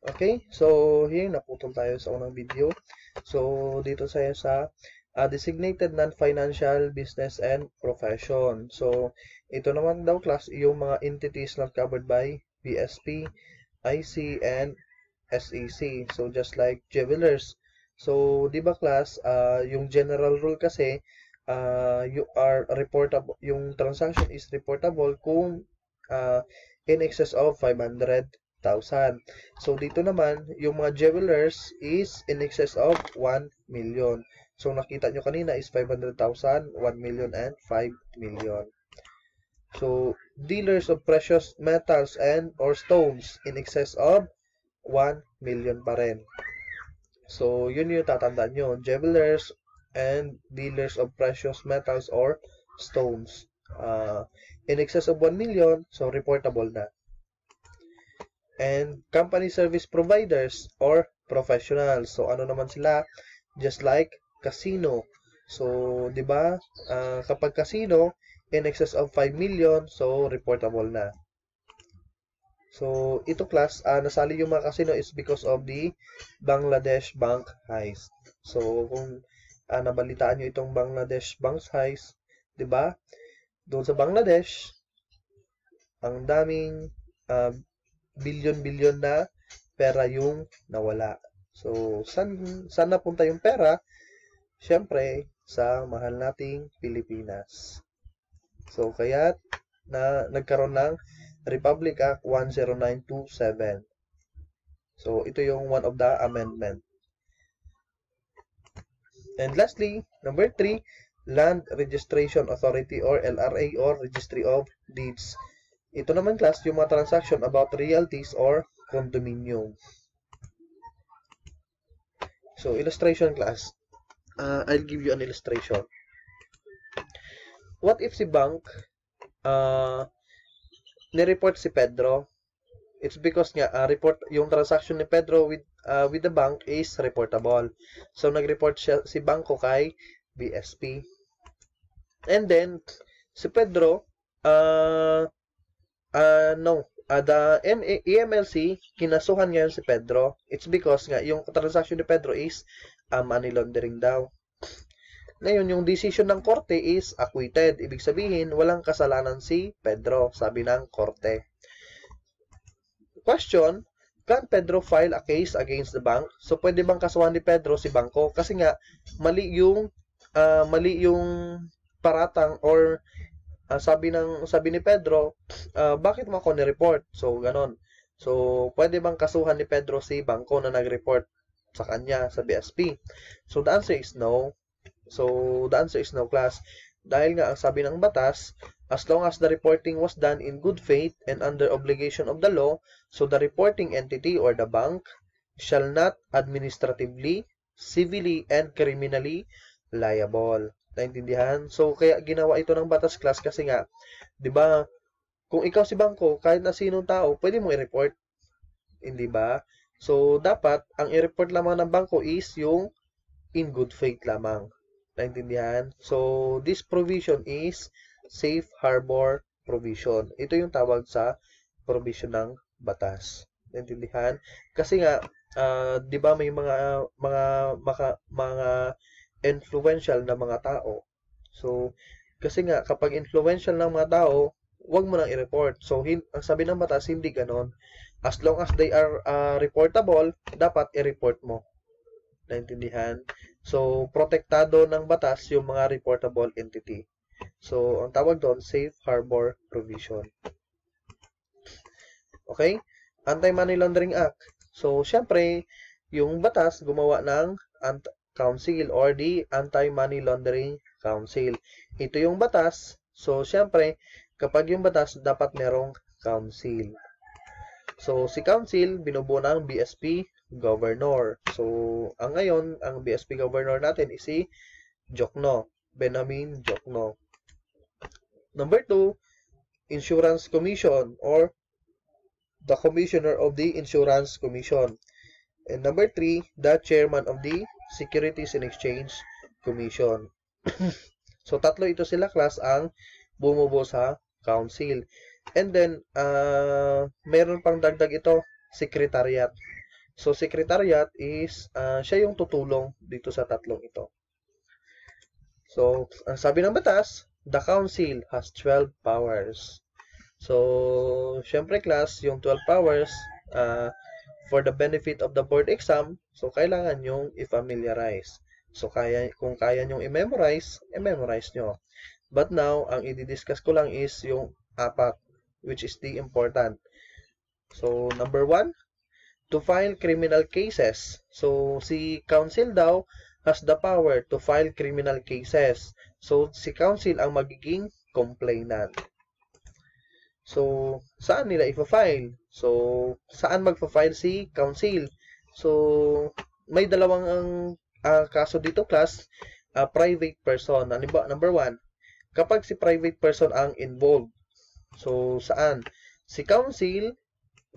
Okay, so here naputol tayo sa unang video. So dito tayo sa uh, designated non-financial business and profession. So ito naman daw class yung mga entities not covered by BSP, IC, and SEC. So just like jewelers. So di ba class, uh, yung general rule kasi uh, you are reportable, yung transaction is reportable kung uh, in excess of 500 1,000. So, dito naman, yung mga jewelers is in excess of 1 million. So, nakita nyo kanina is 500,000, 1 million, and 5 million. So, dealers of precious metals and or stones in excess of 1 million pa rin. So, yun yung tatandaan nyo. Jewelers and dealers of precious metals or stones. Uh, in excess of 1 million, so reportable na and company service providers or professionals. So ano naman sila? Just like casino. So, 'di ba? Uh, kapag casino in excess of 5 million, so reportable na. So, ito class, uh, nasali yung mga casino is because of the Bangladesh bank heist. So, kung uh, nabalitaan nyo itong Bangladesh bank heist, di ba? Doon sa Bangladesh, ang daming uh, billion-billion na pera yung nawala. So, saan, saan napunta yung pera? Siyempre, sa mahal nating Pilipinas. So, kaya na nagkaroon ng Republic Act 10927. So, ito yung one of the amendment. And lastly, number 3, Land Registration Authority or LRA or Registry of Deeds. Ito naman class, yung mga transaction about realties or condominium. So, illustration class. Uh, I'll give you an illustration. What if si Bank uh, nireport si Pedro? It's because nga, uh, ah, report, yung transaction ni Pedro with, uh, with the bank is reportable. So, nag-report siya, si banko kay BSP. And then, si Pedro, uh, Uh, no. Uh, the M EMLC, kinasuhan ngayon si Pedro. It's because nga, yung transaction ni Pedro is uh, money laundering daw. Ngayon, yung decision ng korte is acquitted. Ibig sabihin, walang kasalanan si Pedro, sabi ng korte. Question, can Pedro file a case against the bank? So, pwede bang kasuhan ni Pedro si bangko? Kasi nga, mali yung, uh, mali yung paratang or uh, sabi ng sabi ni Pedro, uh, bakit mo ako ni-report? So ganon. So pwede bang kasuhan ni Pedro si bangko na nag-report sa kanya sa BSP? So the answer is no. So the answer is no class. Dahil nga ang sabi ng batas, as long as the reporting was done in good faith and under obligation of the law, so the reporting entity or the bank shall not administratively, civilly, and criminally liable. Naintindihan? So, kaya ginawa ito ng batas class kasi nga, di ba, kung ikaw si bangko, kahit na sinong tao, pwede mo i-report. Hindi ba? So, dapat, ang i-report lamang ng bangko is yung in good faith lamang. Naintindihan? So, this provision is safe harbor provision. Ito yung tawag sa provision ng batas. Naintindihan? Kasi nga, uh, 'di ba may mga mga maka, mga influential na mga tao. So, kasi nga, kapag influential ng mga tao, huwag mo nang i-report. So, hin- ang sabi ng batas, hindi ganon. As long as they are uh, reportable, dapat i-report mo. Naintindihan? So, protektado ng batas yung mga reportable entity. So, ang tawag doon, safe harbor provision. Okay? Anti-Money Laundering Act. So, syempre, yung batas gumawa ng Council or the Anti-Money Laundering Council. Ito yung batas. So, syempre, kapag yung batas, dapat merong council. So, si council, binubuo ng BSP governor. So, ang ngayon, ang BSP governor natin is si Jokno, Benjamin Jokno. Number 2, Insurance Commission or the Commissioner of the Insurance Commission. And number 3, the Chairman of the Securities and Exchange Commission. so, tatlo ito sila class ang bumubuo sa council. And then, uh, meron pang dagdag ito, secretariat. So, secretariat is, uh, siya yung tutulong dito sa tatlong ito. So, ang sabi ng batas, the council has 12 powers. So, syempre class, yung 12 powers, uh, for the benefit of the board exam, so kailangan nyong i-familiarize. So kaya, kung kaya nyong i-memorize, i-memorize nyo. But now, ang i-discuss ko lang is yung APAC, which is the important. So, number one, to file criminal cases. So, si council daw has the power to file criminal cases. So, si council ang magiging complainant. So, saan nila ipa-file? So, saan magpa-file si council? So, may dalawang ang uh, kaso dito class, uh, private person. Halimbawa, number one, kapag si private person ang involved. So, saan? Si council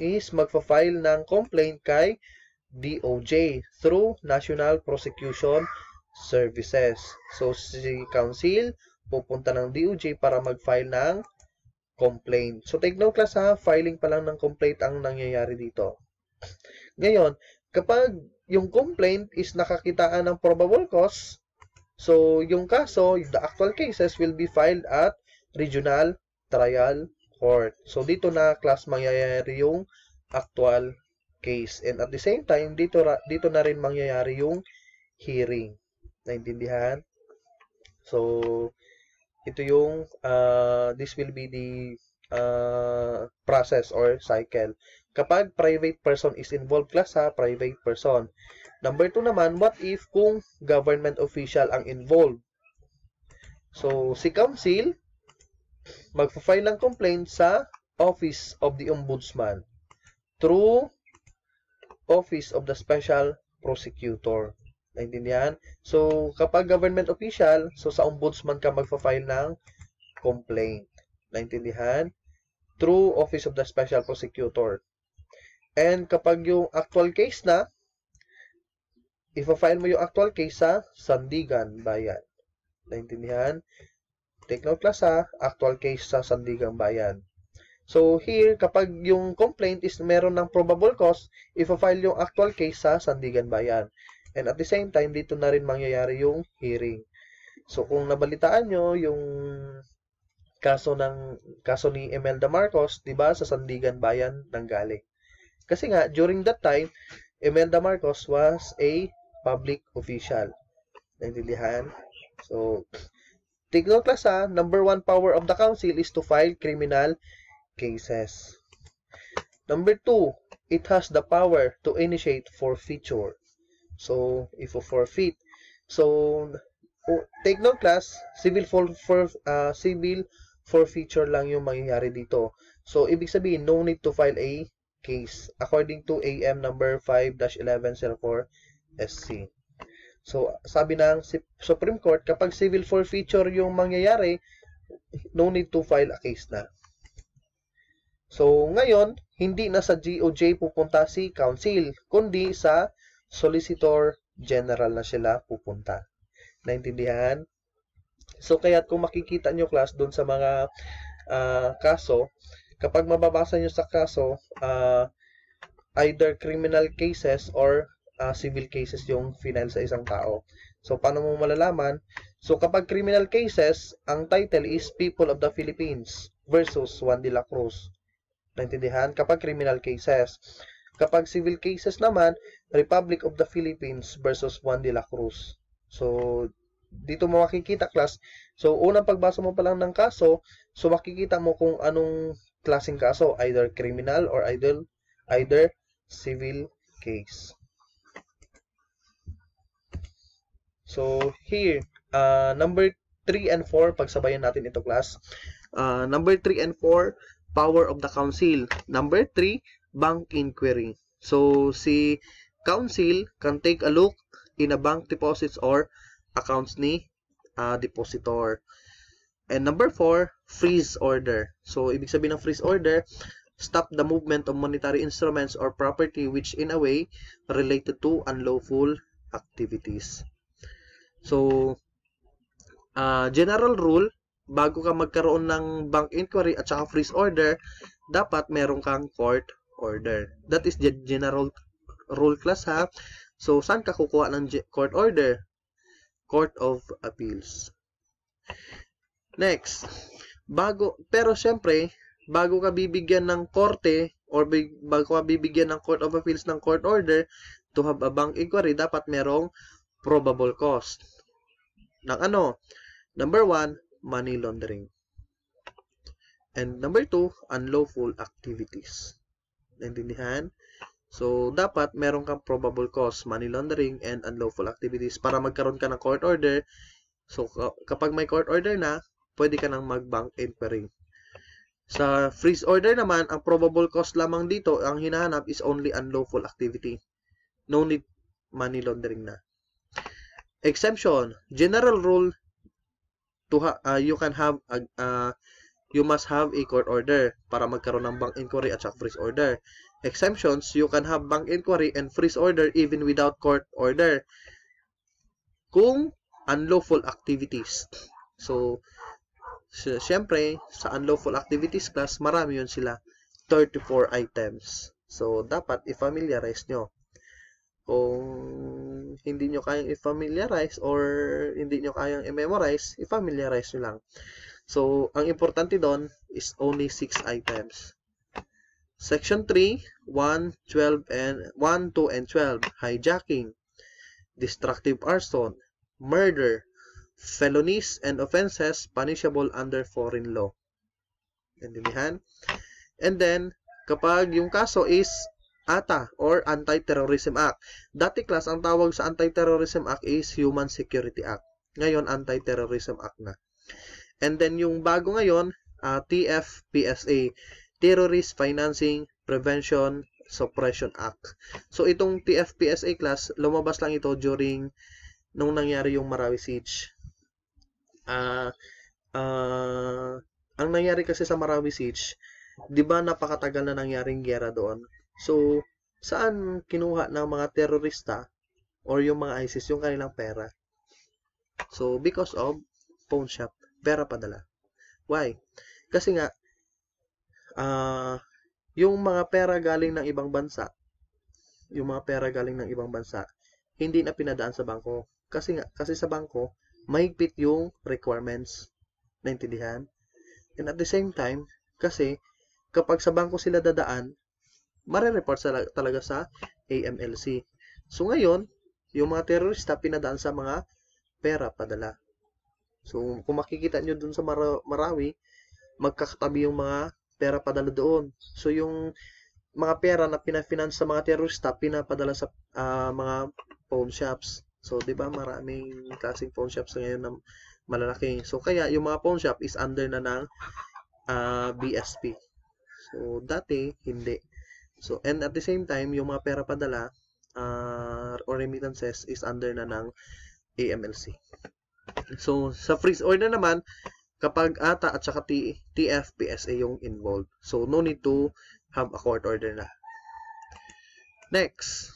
is magpa-file ng complaint kay DOJ through National Prosecution Services. So, si council pupunta ng DOJ para mag-file ng complaint. So, take note class ha, filing pa lang ng complaint ang nangyayari dito. Ngayon, kapag yung complaint is nakakitaan ng probable cause, so yung kaso, the actual cases will be filed at regional trial court. So dito na class mangyayari yung actual case. And at the same time, dito, dito na rin mangyayari yung hearing. Naintindihan? So, ito yung uh, this will be the uh, process or cycle. Kapag private person is involved, class ha, private person. Number 2 naman, what if kung government official ang involved? So, si council, magpa-file ng complaint sa Office of the Ombudsman through Office of the Special Prosecutor. Naintindihan? So, kapag government official, so sa ombudsman ka magfa-file ng complaint. Naintindihan? Through Office of the Special Prosecutor. And kapag yung actual case na, ifa-file mo yung actual case sa Sandigan Bayan. Naintindihan? Take note class ha, actual case sa Sandigan Bayan. So, here, kapag yung complaint is meron ng probable cause, ifa-file yung actual case sa Sandigan Bayan. And at the same time, dito na rin mangyayari yung hearing. So kung nabalitaan nyo yung kaso ng kaso ni Imelda Marcos, 'di ba, sa Sandigan Bayan ng galing. Kasi nga during that time, Imelda Marcos was a public official. Naintindihan? So, tignan note class ha, number one power of the council is to file criminal cases. Number two, it has the power to initiate forfeiture. So, if you forfeit. So, oh, take note class, civil for, for uh, civil forfeiture lang yung mangyayari dito. So, ibig sabihin, no need to file a case according to AM number 5-1104 SC. So, sabi ng Supreme Court, kapag civil forfeiture yung mangyayari, no need to file a case na. So, ngayon, hindi na sa GOJ pupunta si counsel, kundi sa Solicitor General na sila pupunta. Naintindihan? So, kaya kung makikita nyo class doon sa mga uh, kaso, kapag mababasa nyo sa kaso, uh, either criminal cases or uh, civil cases yung final sa isang tao. So, paano mo malalaman? So, kapag criminal cases, ang title is People of the Philippines versus Juan de la Cruz. Naintindihan? Kapag criminal cases. Kapag civil cases naman, Republic of the Philippines versus Juan de la Cruz. So, dito mo makikita class. So, unang pagbasa mo pa lang ng kaso, so makikita mo kung anong klaseng kaso, either criminal or either, either civil case. So, here, uh, number 3 and 4, pagsabayan natin ito class. Uh, number 3 and 4, power of the council. Number 3, bank inquiry. So, si council can take a look in a bank deposits or accounts ni uh, depositor. And number four, freeze order. So, ibig sabihin ng freeze order, stop the movement of monetary instruments or property which in a way related to unlawful activities. So, uh, general rule, bago ka magkaroon ng bank inquiry at saka freeze order, dapat meron kang court order. That is the general rule class ha. So, saan ka kukuha ng court order? Court of Appeals. Next, bago, pero syempre, bago ka bibigyan ng korte or bago ka bibigyan ng Court of Appeals ng court order to have a bank inquiry, dapat merong probable cause. Ng ano? Number one, money laundering. And number two, unlawful activities. Naintindihan? So, dapat meron kang probable cause, money laundering, and unlawful activities para magkaroon ka ng court order. So, kapag may court order na, pwede ka nang mag-bank inquiry. Sa freeze order naman, ang probable cause lamang dito, ang hinahanap is only unlawful activity. No need money laundering na. Exemption, general rule, to ha uh, you can have a, uh, you must have a court order para magkaroon ng bank inquiry at saka freeze order. Exemptions, you can have bank inquiry and freeze order even without court order. Kung unlawful activities. So, syempre, sa unlawful activities class, marami yun sila. 34 items. So, dapat i-familiarize nyo. Kung hindi nyo kayang i-familiarize or hindi nyo kayang i-memorize, i-familiarize nyo lang. So, ang importante doon is only 6 items. Section 3, 1, 12, and 1, and 12, hijacking, destructive arson, murder, felonies and offenses punishable under foreign law. Nandilihan? And then, kapag yung kaso is ATA or Anti-Terrorism Act. Dati class, ang tawag sa Anti-Terrorism Act is Human Security Act. Ngayon, Anti-Terrorism Act na. And then yung bago ngayon, uh, ah, TFPSA, Terrorist Financing Prevention Suppression Act. So itong TFPSA class, lumabas lang ito during nung nangyari yung Marawi siege. Ah uh, uh, ang nangyari kasi sa Marawi siege, 'di ba napakatagal na nangyaring giyera doon. So saan kinuha ng mga terorista or yung mga ISIS yung kanilang pera? So because of phone shop pera padala. Why? Kasi nga, uh, yung mga pera galing ng ibang bansa, yung mga pera galing ng ibang bansa, hindi na pinadaan sa bangko. Kasi nga, kasi sa bangko, mahigpit yung requirements. Naintindihan? And at the same time, kasi kapag sa bangko sila dadaan, mare-report sila talaga sa AMLC. So ngayon, yung mga terorista pinadaan sa mga pera padala. So, kung makikita nyo dun sa Mara- Marawi, magkakatabi yung mga pera padala doon. So, yung mga pera na pinafinance sa mga terorista, pinapadala sa uh, mga pawn shops. So, di ba, maraming klaseng pawn shops ngayon na malalaki. So, kaya yung mga pawn shop is under na ng uh, ah, BSP. So, dati, hindi. So, and at the same time, yung mga pera padala uh, or remittances is under na ng AMLC. So, sa freeze order naman, kapag ATA at saka T, TF, PSA yung involved. So, no need to have a court order na. Next,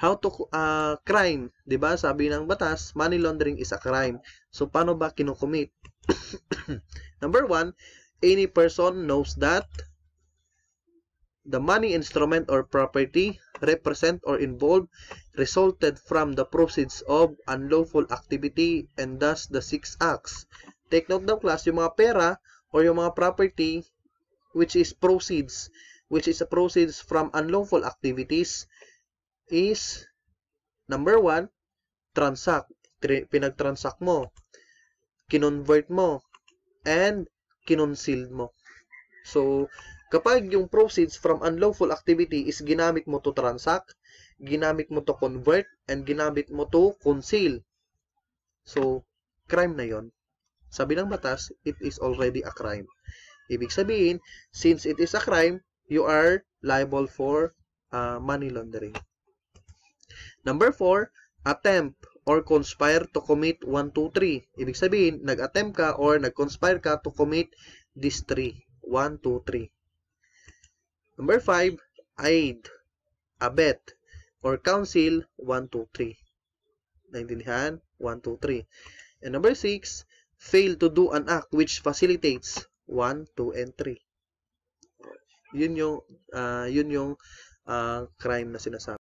how to uh, crime. ba diba? Sabi ng batas, money laundering is a crime. So, paano ba kinukumit? Number one, any person knows that the money instrument or property represent or involved resulted from the proceeds of unlawful activity and thus the six acts. Take note daw class, yung mga pera or yung mga property which is proceeds, which is a proceeds from unlawful activities is number one, transact. pinag-transact mo, kinonvert mo, and kinonsealed mo. So, Kapag yung proceeds from unlawful activity is ginamit mo to transact, ginamit mo to convert, and ginamit mo to conceal. So, crime na yon. Sabi ng batas, it is already a crime. Ibig sabihin, since it is a crime, you are liable for uh, money laundering. Number 4, attempt or conspire to commit 1, 2, 3. Ibig sabihin, nag-attempt ka or nag-conspire ka to commit these 3. 1, 2, 3. Number 5, aid, abet, or counsel, 1, 2, 3. Naintindihan? 1, 2, 3. And number 6, fail to do an act which facilitates, 1, 2, and 3. Yun yung, uh, yun yung uh, crime na sinasabi.